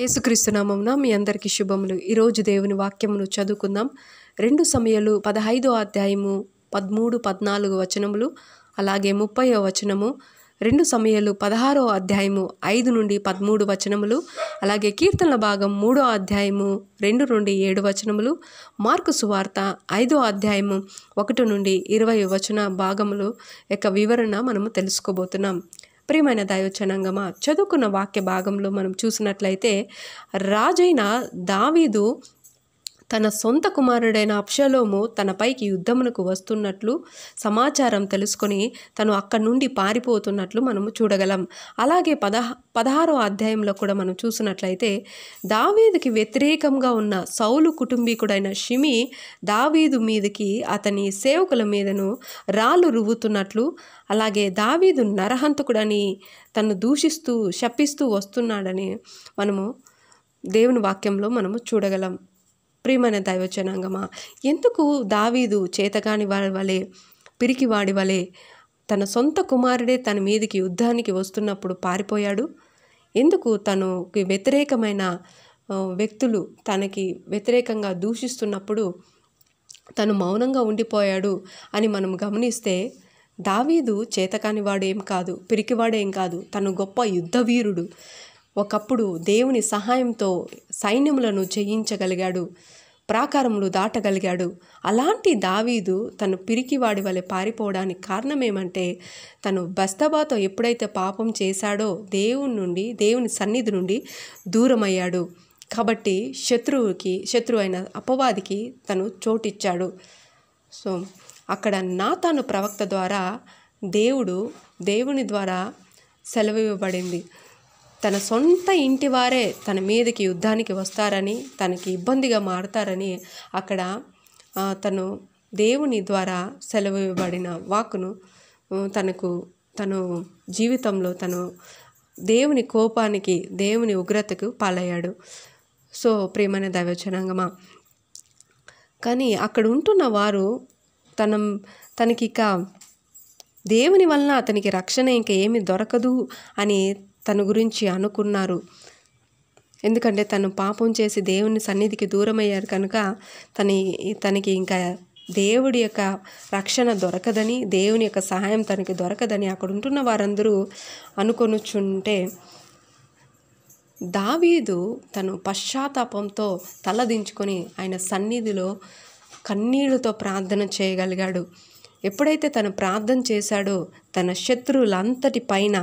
యేసుక్రీస్తునామంన మీ అందరికీ శుభములు ఈరోజు దేవుని వాక్యమును చదువుకుందాం రెండు సమయాలు పదహైదో అధ్యాయము పదమూడు పద్నాలుగు వచనములు అలాగే ముప్పయో వచనము రెండు సమయాలు పదహారో అధ్యాయము ఐదు నుండి పదమూడు వచనములు అలాగే కీర్తనల భాగం మూడో అధ్యాయము రెండు నుండి ఏడు వచనములు మార్కు సువార్త ఐదో అధ్యాయము ఒకటి నుండి ఇరవై వచన భాగములు యొక్క వివరణ మనము తెలుసుకోబోతున్నాం ప్రియమైన దైవచనంగమా చదువుకున్న వాక్య భాగంలో మనం చూసినట్లయితే రాజైన దావీదు తన సొంత కుమారుడైన అప్షలోము తనపైకి యుద్ధమునకు వస్తున్నట్లు సమాచారం తెలుసుకొని తను అక్కడి నుండి పారిపోతున్నట్లు మనము చూడగలం అలాగే పదహ పదహారో అధ్యాయంలో కూడా మనం చూసినట్లయితే దావీదుకి వ్యతిరేకంగా ఉన్న సౌలు కుటుంబీకుడైన షిమి దావీదు మీదకి అతని సేవకుల మీదను రాళ్ళు రువ్వుతున్నట్లు అలాగే దావీదు నరహంతకుడని తను దూషిస్తూ శపిస్తూ వస్తున్నాడని మనము దేవుని వాక్యంలో మనము చూడగలం ప్రియమైన దైవజనాంగమా ఎందుకు దావీదు చేతగాని వాడి వలె పిరికివాడి వలె తన సొంత కుమారుడే తన మీదికి యుద్ధానికి వస్తున్నప్పుడు పారిపోయాడు ఎందుకు తనకి వ్యతిరేకమైన వ్యక్తులు తనకి వ్యతిరేకంగా దూషిస్తున్నప్పుడు తను మౌనంగా ఉండిపోయాడు అని మనం గమనిస్తే దావీదు చేతకానివాడు ఏం కాదు పిరికివాడేం కాదు తను గొప్ప యుద్ధవీరుడు ఒకప్పుడు దేవుని సహాయంతో సైన్యములను జయించగలిగాడు ప్రాకారములు దాటగలిగాడు అలాంటి దావీదు తను పిరికివాడి వలె పారిపోవడానికి కారణమేమంటే తను బస్తబాతో ఎప్పుడైతే పాపం చేశాడో దేవుని నుండి దేవుని సన్నిధి నుండి దూరమయ్యాడు కాబట్టి శత్రువుకి శత్రువు అయిన అపవాదికి తను చోటిచ్చాడు సో అక్కడ నాతాను ప్రవక్త ద్వారా దేవుడు దేవుని ద్వారా సెలవివ్వబడింది తన సొంత ఇంటి వారే తన మీదకి యుద్ధానికి వస్తారని తనకి ఇబ్బందిగా మారుతారని అక్కడ తను దేవుని ద్వారా సెలవు ఇవ్వబడిన వాకును తనకు తను జీవితంలో తను దేవుని కోపానికి దేవుని ఉగ్రతకు పాలయ్యాడు సో ప్రేమైన దైవచనాంగమా కానీ అక్కడ ఉంటున్న వారు తన తనకి ఇక దేవుని వలన అతనికి రక్షణ ఇంకా ఏమి దొరకదు అని తన గురించి అనుకున్నారు ఎందుకంటే తను పాపం చేసి దేవుని సన్నిధికి దూరమయ్యారు కనుక తన తనకి ఇంకా దేవుడి యొక్క రక్షణ దొరకదని దేవుని యొక్క సహాయం తనకి దొరకదని అక్కడ ఉంటున్న వారందరూ అనుకొనుచుంటే దావీదు తను పశ్చాత్తాపంతో తలదించుకొని ఆయన సన్నిధిలో కన్నీళ్లతో ప్రార్థన చేయగలిగాడు ఎప్పుడైతే తను ప్రార్థన చేశాడో తన శత్రువులంతటి పైన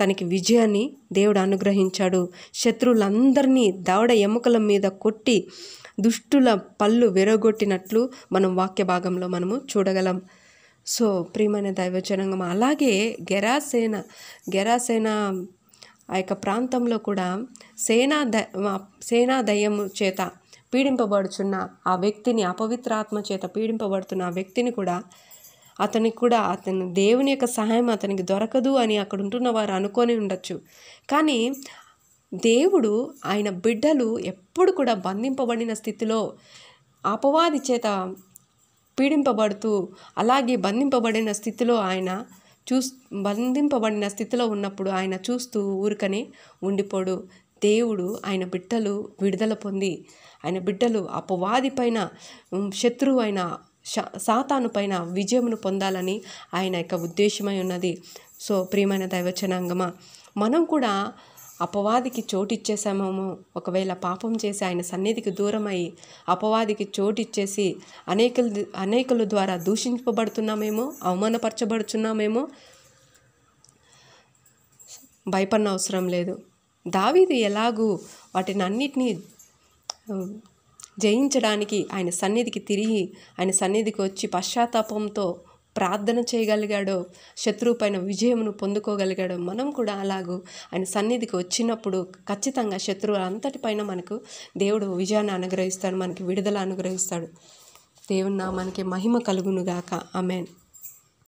తనకి విజయాన్ని దేవుడు అనుగ్రహించాడు శత్రువులందరినీ దవడ ఎముకల మీద కొట్టి దుష్టుల పళ్ళు విరగొట్టినట్లు మనం వాక్య భాగంలో మనము చూడగలం సో ప్రియమైన దైవజనంగం అలాగే గెరాసేన గెరాసేన ఆ యొక్క ప్రాంతంలో కూడా సేనా ద సేనా దయ్యము చేత పీడింపబడుచున్న ఆ వ్యక్తిని అపవిత్రాత్మ చేత పీడింపబడుతున్న ఆ వ్యక్తిని కూడా అతనికి కూడా అతని దేవుని యొక్క సహాయం అతనికి దొరకదు అని అక్కడ ఉంటున్న వారు అనుకొని ఉండొచ్చు కానీ దేవుడు ఆయన బిడ్డలు ఎప్పుడు కూడా బంధింపబడిన స్థితిలో అపవాది చేత పీడింపబడుతూ అలాగే బంధింపబడిన స్థితిలో ఆయన చూస్ బంధింపబడిన స్థితిలో ఉన్నప్పుడు ఆయన చూస్తూ ఊరికని ఉండిపోడు దేవుడు ఆయన బిడ్డలు విడుదల పొంది ఆయన బిడ్డలు అపవాది పైన శత్రువు అయిన సాతాను పైన విజయమును పొందాలని ఆయన యొక్క ఉద్దేశమై ఉన్నది సో ప్రియమైన దైవచనాంగమా మనం కూడా అపవాదికి చోటిచ్చేసామేమో ఒకవేళ పాపం చేసి ఆయన సన్నిధికి దూరమై అపవాదికి చోటిచ్చేసి అనేకలు అనేకుల ద్వారా దూషింపబడుతున్నామేమో అవమానపరచబడుతున్నామేమో భయపడిన అవసరం లేదు దావీది ఎలాగూ వాటిని అన్నిటినీ జయించడానికి ఆయన సన్నిధికి తిరిగి ఆయన సన్నిధికి వచ్చి పశ్చాత్తాపంతో ప్రార్థన చేయగలిగాడో శత్రువు పైన విజయమును పొందుకోగలిగాడో మనం కూడా అలాగూ ఆయన సన్నిధికి వచ్చినప్పుడు ఖచ్చితంగా శత్రువు అంతటిపైన మనకు దేవుడు విజయాన్ని అనుగ్రహిస్తాడు మనకి విడుదల అనుగ్రహిస్తాడు దేవుని మనకి మహిమ కలుగునుగాక అమెన్